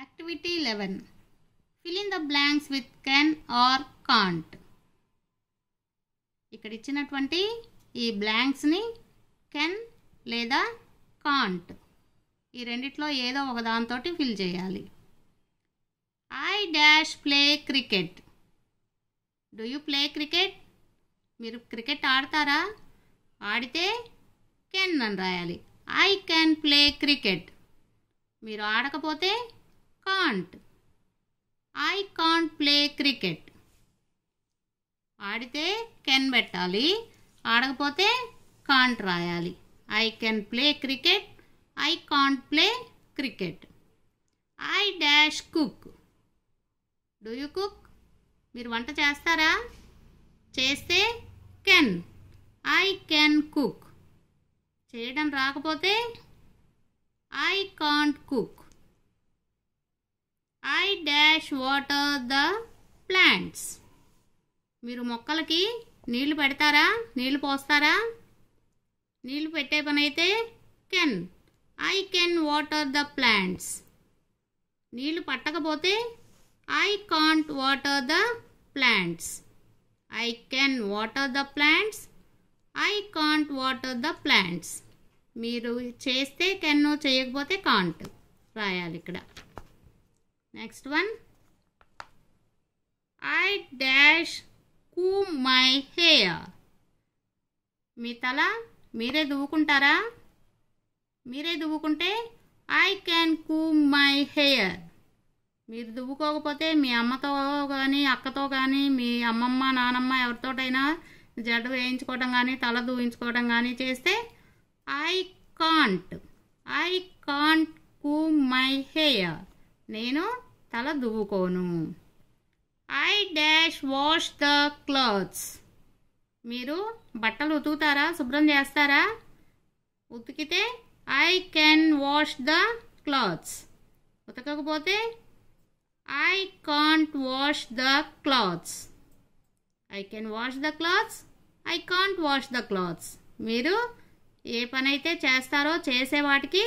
Activity eleven Fill in the blanks with can or can't. ఇక్కడ ఇచ్చినటువంటి ఈ బ్లాంక్స్ని can లేదా కాంట్ ఈ రెండిట్లో ఏదో ఒక దాంతో ఫిల్ చేయాలి I dash play cricket do you play cricket మీరు క్రికెట్ ఆడతారా ఆడితే కెన్ అని రాయాలి ఐ క్యాన్ ప్లే క్రికెట్ మీరు ఆడకపోతే can't I can't play cricket ఆడితే కెన్ పెట్టాలి ఆడకపోతే కాంట్ రాయాలి I can play cricket I can't play cricket I dash cook do you cook మీరు వంట చేస్తారా చేస్తే కెన్ ఐ కెన్ కుక్ చేయడం రాకపోతే I can't cook I dash water the plants మీరు మొక్కలకి నీళ్ళు పెడతారా నీళ్ళు పోస్తారా నీళ్ళు పెట్టే పని అయితే can I can water the plants నీళ్ళు పట్టకపోతే I can't water the plants I can water the plants I can't water the plants మీరు చేస్తే కెన్ చేయకపోతే కాంట్ రాయాలి ఇక్కడ Next one. I dash comb my hair. మీ తల మీరే దువ్వుకుంటారా మీరే దువ్వుకుంటే I can comb my hair మీరు దువ్వుకోకపోతే మీ అమ్మతో కానీ అక్కతో కానీ మీ అమ్మమ్మ నానమ్మ ఎవరితోటైనా జడ వేయించుకోవడం కానీ తల దూయించుకోవడం కానీ చేస్తే I can't I can't comb my hair నేను తల దువ్వుకోను I dash wash the clothes మీరు బట్టలు ఉతుకుతారా శుభ్రం చేస్తారా ఉతికితే I can wash the clothes ఉతకకపోతే I can't wash the clothes I can wash the clothes I can't wash the clothes మీరు ఏ పనైతే చేస్తారో చేసే వాటికి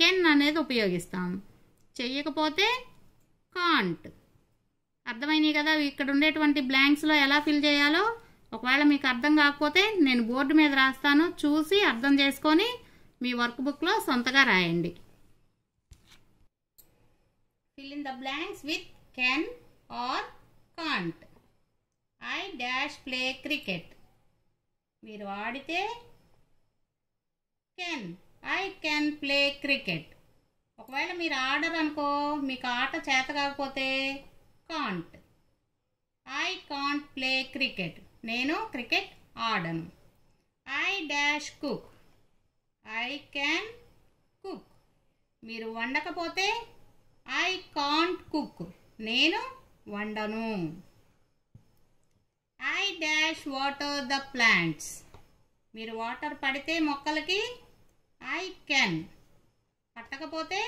కెన్ అనేది ఉపయోగిస్తాం చెయ్యకపోతే కాంట్ అర్థమైనవి కదా ఇక్కడ ఉండేటువంటి బ్లాంక్స్లో ఎలా ఫిల్ చేయాలో ఒకవేళ మీకు అర్థం కాకపోతే నేను బోర్డు మీద రాస్తాను చూసి అర్థం చేసుకొని మీ వర్క్ బుక్లో సొంతగా రాయండి fill in the blanks with can or can't I dash play cricket మీరు ఆడితే can I can play cricket ఒకవేళ మీరు ఆర్డర్ అనుకో మీకు ఆట చేత కాకపోతే can't I can't play cricket నేను క్రికెట్ ఆడను I dash cook I can cook మీరు వండకపోతే ఐ కాంట్ కుక్ నేను వండను I dash water the plants మీరు వాటర్ పడితే మొక్కలకి ఐ కెన్ పట్టకపోతే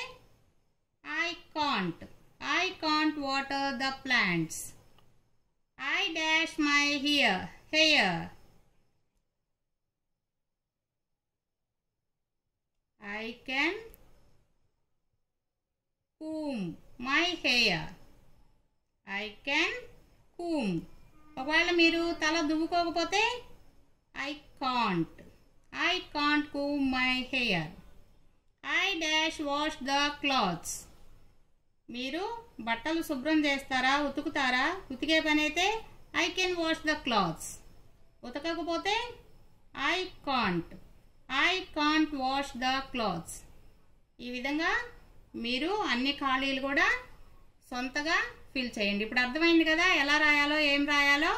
I can't I can't water the plants I dash my hair hair I can comb my hair I can comb కావాల మీరు తల डुబకోకపోతే ఐ కాంట్ ఐ కాంట్ కూ my hair I dash wash the clothes మీరు బట్టలు శుభ్రం చేస్తారా ఉతుకుతారా ఉతికే పని అయితే I can wash the clothes ఉతకకపోతే I can't I can't wash the clothes ఈ విధంగా మీరు అన్ని ఖాళీలు కూడా సొంతగా ఫిల్ చేయండి ఇప్పుడు అర్థమైంది కదా ఎలా రాయాలో ఏం రాయాలో